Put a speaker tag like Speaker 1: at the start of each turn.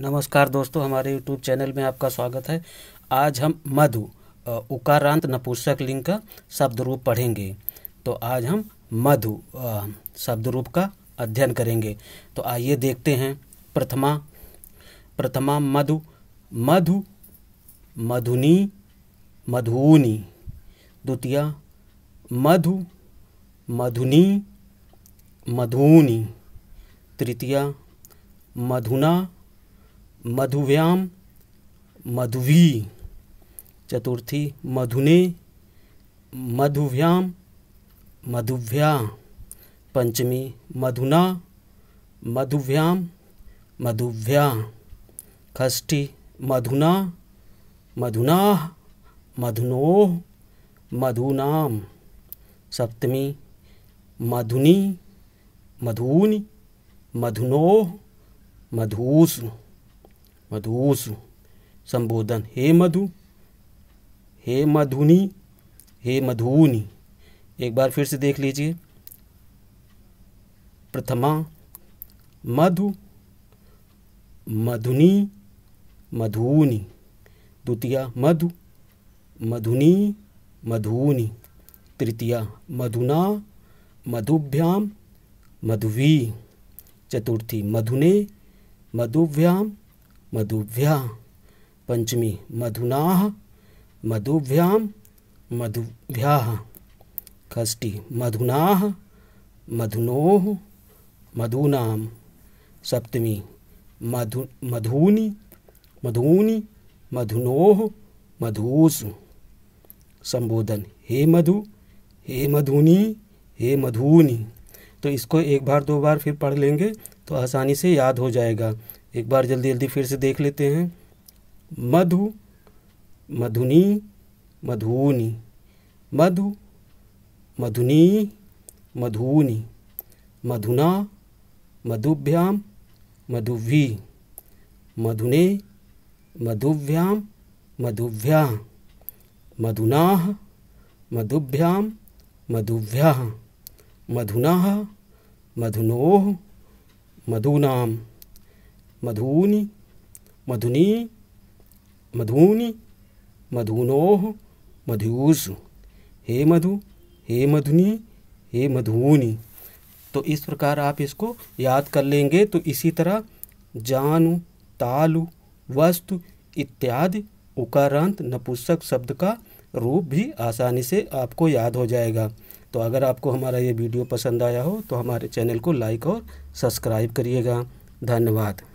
Speaker 1: नमस्कार दोस्तों हमारे YouTube चैनल में आपका स्वागत है आज हम मधु उकारांत नपुंसक लिंग का शब्द रूप पढ़ेंगे तो आज हम मधु शब्द रूप का अध्ययन करेंगे तो आइए देखते हैं प्रथमा प्रथमा मधु मधु मधुनी मधुनी द्वितीय मधु मधुनी मधुनी तृतीया मधुना मधुव्याम मधुवी चतुर्थी मधुने मधुव्याम मधुव्या पंचमी मधुना मधुव्याम मधुव्या षष्ठी मधुना मधुना मधुनो मधुनाम सप्तमी मधुनी मधुनि मधुनो मधुसु मधुसु संबोधन हे मधु हे मधुनी हे मधुनी एक बार फिर से देख लीजिए प्रथमा मधु मधुनी मधुनी द्वितीया मधु मधुनी मधुनी तृतीया मधुना मधुभ्याम मधुवी चतुर्थी मधुने मधुभ्याम मधुभ्या पंचमी मधुना मधुभ्या मधुभ्या षष्ठी मधुना मधुनो मधुना सप्तमी मधु मधूनि मधूनि मधुनो मधुसु संबोधन हे मधु हे मधुनी हे मधुनी तो इसको एक बार दो बार फिर पढ़ लेंगे तो आसानी से याद हो जाएगा एक बार जल्दी जल्दी फिर से देख लेते हैं मधु मधुनी मधुनी मधु मधुनी मधुनी मधुना मधुभ्याम मधुवी मधुने मधुभ्याम मधुभ्या मधुना मधुभ्याम मधुभ्या मधुना मधुनोह मधुनाम मधुनी मधुनी मधुनी मधुनोह मधुसु हे मधु हे मधुनी हे मधुनी तो इस प्रकार आप इसको याद कर लेंगे तो इसी तरह जानु तालु वस्तु इत्यादि उकारांत नपुंसक शब्द का रूप भी आसानी से आपको याद हो जाएगा तो अगर आपको हमारा ये वीडियो पसंद आया हो तो हमारे चैनल को लाइक और सब्सक्राइब करिएगा धन्यवाद